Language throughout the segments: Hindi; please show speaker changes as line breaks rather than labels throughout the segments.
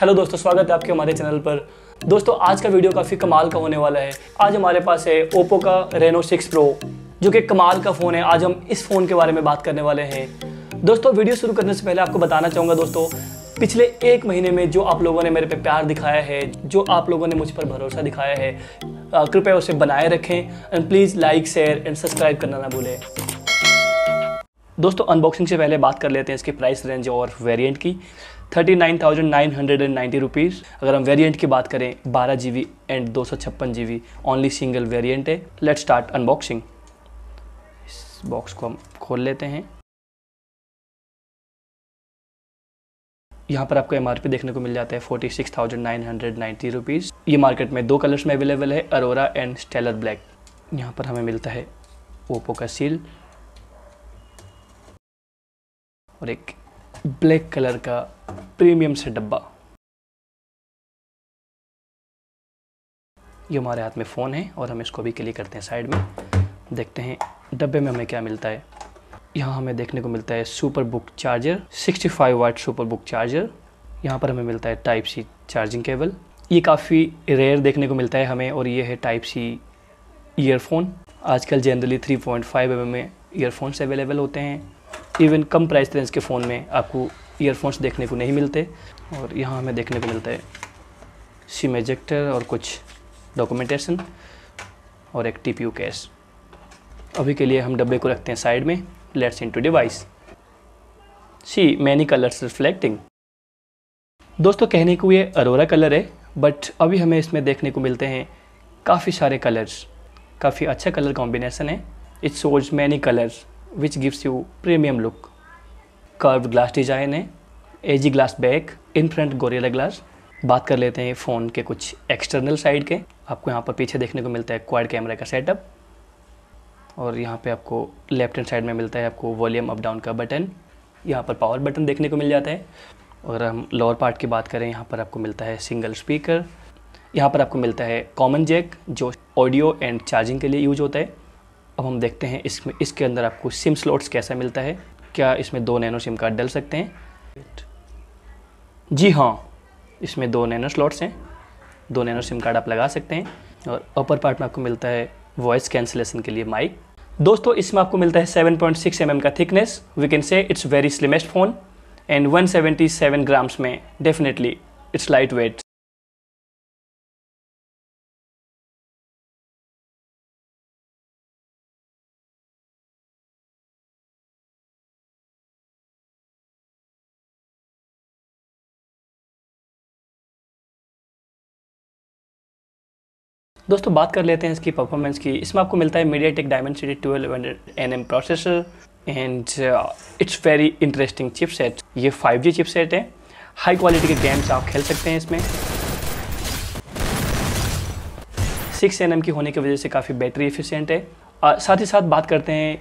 हेलो दोस्तों स्वागत है आपके हमारे चैनल पर दोस्तों आज का वीडियो काफ़ी कमाल का होने वाला है आज हमारे पास है ओप्पो का रेनो सिक्स प्रो जो कि कमाल का फ़ोन है आज हम इस फ़ोन के बारे में बात करने वाले हैं दोस्तों वीडियो शुरू करने से पहले आपको बताना चाहूँगा दोस्तों पिछले एक महीने में जो आप लोगों ने मेरे पे प्यार दिखाया है जो आप लोगों ने मुझ पर भरोसा दिखाया है कृपया उसे बनाए रखें and please like share and subscribe करना ना भूलें दोस्तों अनबॉक्सिंग से पहले बात कर लेते हैं इसके प्राइस रेंज और वेरिएंट की thirty nine thousand nine hundred and ninety rupees अगर हम वेरिएंट की बात करें बारह जी बी एंड दो सौ छप्पन G B only single variant है लेट स्टार्ट अनबॉक्सिंग इस बॉक्स को हम खोल लेते हैं यहाँ पर आपको एम देखने को मिल जाता है forty six thousand nine hundred ninety rupees ये मार्केट में दो कलर्स में अवेलेबल है अरोरा एंड स्टेलर ब्लैक यहाँ पर हमें मिलता है ओप्पो का सील और एक ब्लैक कलर का प्रीमियम से डब्बा ये हमारे हाथ में फ़ोन है और हम इसको भी क्लिक करते हैं साइड में देखते हैं डब्बे में हमें क्या मिलता है यहाँ हमें देखने को मिलता है super book charger 65 five watt super book charger यहाँ पर हमें मिलता है टाइप सी चार्जिंग केबल ये काफ़ी रेयर देखने को मिलता है हमें और ये है टाइप सी ईयरफोन आजकल जनरली 3.5 पॉइंट mm में ईयरफोन्स अवेलेबल होते हैं इवन कम प्राइस रेंज के फ़ोन में आपको ईयरफोन्स देखने को नहीं मिलते और यहाँ हमें देखने को मिलता है सिम एजेक्टर और कुछ डॉक्यूमेंटेशन और एक टी पी केस अभी के लिए हम डब्बे को रखते हैं साइड में let's into device see many colours reflecting दोस्तों कहने को ये अरोरा कलर है बट अभी हमें इसमें देखने को मिलते हैं काफ़ी सारे कलर्स काफ़ी अच्छा कलर कॉम्बिनेसन है it's shows many colours which gives you premium look curve glass design है AG glass back in front Gorilla glass बात कर लेते हैं फ़ोन के कुछ एक्सटर्नल साइड के आपको यहाँ पर पीछे देखने को मिलता है क्वाड कैमरा का सेटअप और यहाँ पे आपको लेफ्ट हैंड साइड में मिलता है आपको वॉल्यूम अप डाउन का बटन यहाँ पर पावर बटन देखने को मिल जाता है और हम लोअर पार्ट की बात करें यहाँ पर आपको मिलता है सिंगल स्पीकर यहाँ पर आपको मिलता है कॉमन जैक जो ऑडियो एंड चार्जिंग के लिए यूज होता है अब हम देखते हैं इसमें इसके अंदर आपको सिम स्लॉट्स कैसा मिलता है क्या इसमें दो नैनो सिम कार्ड डल सकते हैं जी हाँ इसमें दो नैनो स्लॉट्स हैं दो नैनो सिम कार्ड आप लगा सकते हैं और अपर पार्ट में आपको मिलता है वॉइस कैंसिलेशन के लिए माइक दोस्तों इसमें आपको मिलता है 7.6 पॉइंट mm का thickness we can say it's very slimmest phone and 177 grams में डेफिनेटली इट्स लाइट वेट दोस्तों बात कर लेते हैं इसकी परफॉर्मेंस की इसमें आपको मिलता है MediaTek Dimensity twelve N M processor and it's very interesting chipset ये 5G चिपसेट है हाई क्वालिटी के गेम्स आप खेल सकते हैं इसमें सिक्स एन की होने की वजह से काफ़ी बैटरी एफिशिएंट है आ, uh, साथ ही साथ बात करते हैं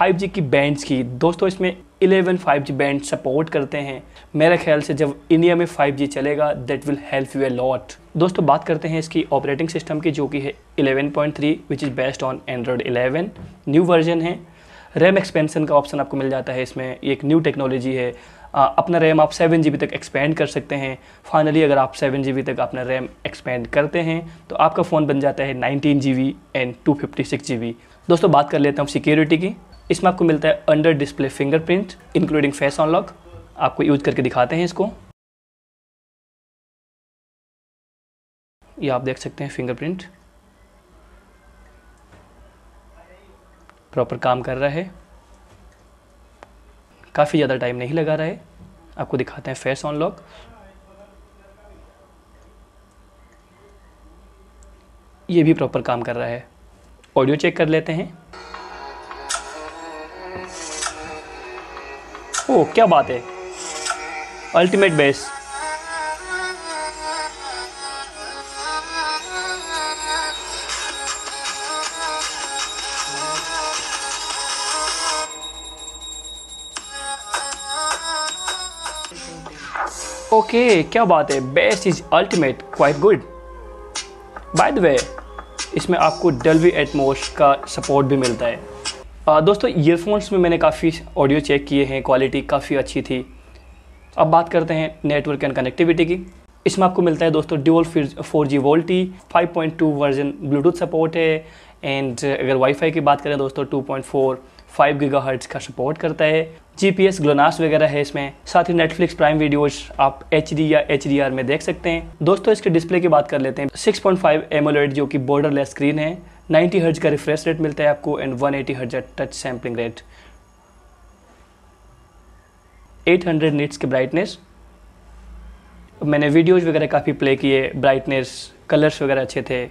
5G की बैंड्स की दोस्तों इसमें 11 5G बैंड सपोर्ट करते हैं मेरे ख्याल से जब इंडिया में 5G चलेगा that will help you a lot दोस्तों बात करते हैं इसकी ऑपरेटिंग सिस्टम की जो कि है 11.3 which is based on Android eleven new version है रैम एक्सपेंसन का ऑप्शन आपको मिल जाता है इसमें ये एक न्यू टेक्नोलॉजी है आ, अपना रैम आप सेवन जी तक एक्सपेंड कर सकते हैं फाइनली अगर आप सेवन जी तक अपना रैम एक्सपेंड करते हैं तो आपका फ़ोन बन जाता है nineteen G B and two fifty six G B दोस्तों बात कर लेते हैं सिक्योरिटी की इसमें आपको मिलता है under display fingerprint including face unlock आपको यूज करके दिखाते हैं इसको ये आप देख सकते हैं फिंगरप्रिंट प्रॉपर काम कर रहा है काफ़ी ज़्यादा टाइम नहीं लगा रहा है आपको दिखाते हैं फेस ऑनलॉक ये भी प्रॉपर काम कर रहा है ऑडियो चेक कर लेते हैं ओह क्या बात है अल्टीमेट बेस ओके okay, क्या बात है best is ultimate quite good by the way इसमें आपको डल्वी एटमोस का सपोर्ट भी मिलता है दोस्तों ईयरफोन्स में मैंने काफ़ी ऑडियो चेक किए हैं क्वालिटी काफ़ी अच्छी थी अब बात करते हैं नेटवर्क एंड कनेक्टिविटी की इसमें आपको मिलता है दोस्तों dual four G VoLTE five point two version Bluetooth support है एंड अगर वाईफाई की बात करें दोस्तों two point four five gigahertz का सपोर्ट करता है जी पी एस ग्लोनास वगैरह है इसमें साथ ही नेटफ्लिक्स प्राइम वीडियोज आप एच डी या एच डी आर में देख सकते हैं दोस्तों इसके डिस्प्ले की बात कर लेते हैं सिक्स पॉइंट फाइव एमोलेट जो कि बॉर्डरलेस स्क्रीन है 90 हर्ज का रिफ्रेश रेट मिलता है आपको and 180 eighty hertz touch sampling rate 800 hundred nits की ब्राइटनेस मैंने वीडियोज़ वगैरह काफ़ी प्ले किए ब्राइटनेस कलर्स वगैरह अच्छे थे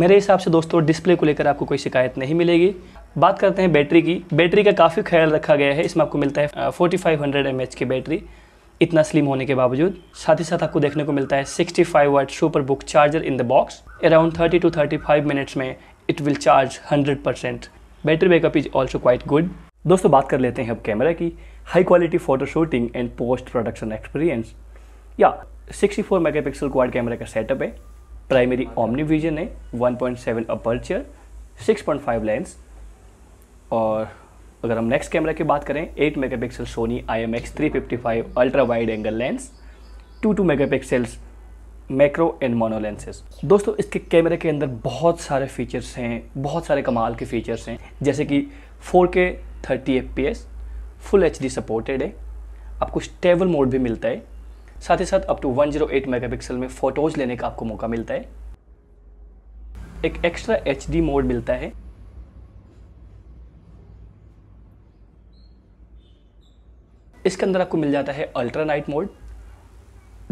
मेरे हिसाब से दोस्तों डिस्प्ले को लेकर आपको कोई शिकायत नहीं मिलेगी बात करते हैं बैटरी की बैटरी का काफ़ी ख्याल रखा गया है इसमें आपको मिलता है 4500 फाइव की बैटरी इतना स्लिम होने के बावजूद साथ ही साथ आपको देखने को मिलता है 65 five watt super book charger in the box around 30 two 35 minutes में it will charge 100 percent battery backup is also quite good दोस्तों बात कर लेते हैं अब कैमरा की high quality photo shooting and post production experience या 64 मेगापिक्सल क्वाड कैमरा का सेटअप है प्राइमरी ओमनी विजन है वन 1.7 अपरचर फाइव लेंस और अगर हम नेक्स्ट कैमरा की बात करें 8 megapixel Sony I M X three fifty five ultra wide angle lens two two megapixels macro and mono lenses दोस्तों इसके कैमरे के अंदर बहुत सारे फीचर्स हैं बहुत सारे कमाल के फीचर्स हैं जैसे कि 4K P S full H supported है आपको स्टेबल मोड भी मिलता है साथ ही साथ अप टू 108 मेगापिक्सल में फ़ोटोज़ लेने का आपको मौका मिलता है एक एक्स्ट्रा एच मोड मिलता है इसके अंदर आपको मिल जाता है अल्ट्रा नाइट मोड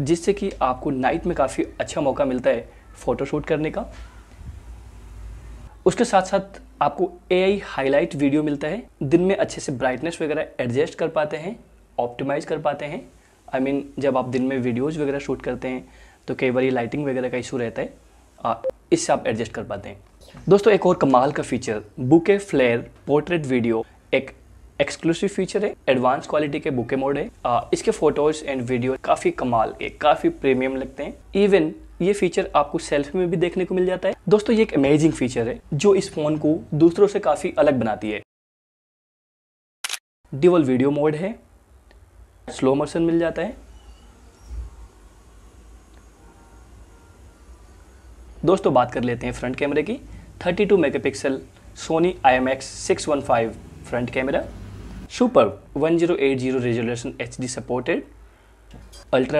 जिससे कि आपको नाइट में काफ़ी अच्छा मौका मिलता है फ़ोटोशूट करने का उसके साथ साथ आपको ए हाईलाइट वीडियो मिलता है दिन में अच्छे से ब्राइटनेस वगैरह एडजस्ट कर पाते हैं ऑप्टिमाइज़ कर पाते हैं आई I मीन mean, जब आप दिन में वीडियोज़ वगैरह शूट करते हैं तो कई बार लाइटिंग वगैरह का इशू रहता है इससे आप एडजस्ट कर पाते हैं दोस्तों एक और कमाल का feature bokeh flare portrait video एक एक्सक्लूसिव फीचर है एडवांस क्वालिटी के बुके मोड है आ, इसके फोटोज एंड वीडियो काफी कमाल के काफी प्रीमियम लगते हैं इवन ये फीचर आपको सेल्फी में भी देखने को मिल जाता है दोस्तों ये एक अमेजिंग फीचर है जो इस फोन को दूसरों से काफी अलग बनाती है डिवल वीडियो मोड है स्लो मोशन मिल जाता है दोस्तों बात कर लेते हैं फ्रंट कैमरे की 32 megapixel Sony I M X six one five front camera super 1080 at zero supported, H D supported ultra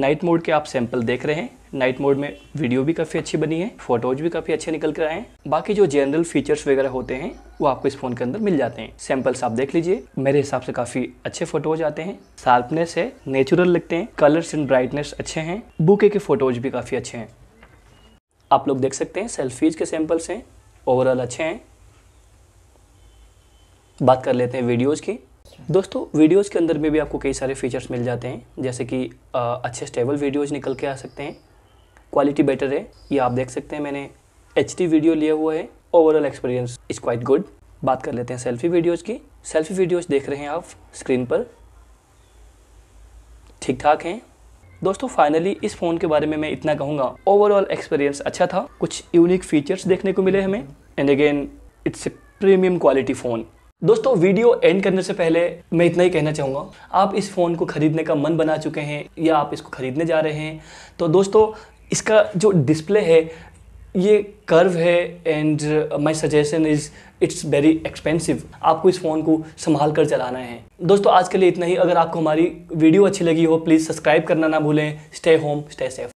night mode के आप सैंपल देख रहे हैं नाइट मोड में वीडियो भी काफ़ी अच्छी बनी है फोटोज भी काफ़ी अच्छे निकल कर आए हैं बाकी जो जनरल फीचर्स वगैरह होते हैं वो आपको इस फ़ोन के अंदर मिल जाते हैं सैंपल्स आप देख लीजिए मेरे हिसाब से काफ़ी अच्छे फोटोज आते हैं शार्पनेस है नेचुरल लगते हैं कलर्स एंड ब्राइटनेस अच्छे हैं बुके के फ़ोटोज भी काफ़ी अच्छे हैं आप लोग देख सकते हैं सेल्फीज के सैम्पल्स हैं ओवरऑल अच्छे हैं बात कर लेते हैं वीडियोज़ की दोस्तों वीडियोज़ के अंदर में भी आपको कई सारे फीचर्स मिल जाते हैं जैसे कि अच्छे स्टेबल वीडियोज़ निकल के आ सकते हैं क्वालिटी बेटर है ये आप देख सकते हैं मैंने एच वीडियो लिया हुआ है overall experience is quite good बात कर लेते हैं सेल्फी वीडियोज़ की सेल्फी वीडियोज़ देख रहे हैं आप स्क्रीन पर ठीक ठाक हैं दोस्तों फाइनली इस फ़ोन के बारे में मैं इतना कहूँगा ओवरऑल एक्सपीरियंस अच्छा था कुछ यूनिक फीचर्स देखने को मिले हमें and again it's a premium quality phone दोस्तों वीडियो एंड करने से पहले मैं इतना ही कहना चाहूँगा आप इस फ़ोन को ख़रीदने का मन बना चुके हैं या आप इसको ख़रीदने जा रहे हैं तो दोस्तों इसका जो डिस्प्ले है ये कर्व है and my suggestion is it's very expensive आपको इस फ़ोन को संभाल कर चलाना है दोस्तों आज के लिए इतना ही अगर आपको हमारी वीडियो अच्छी लगी हो प्लीज़ सब्सक्राइब करना ना भूलें स्टे होम स्टे सेफ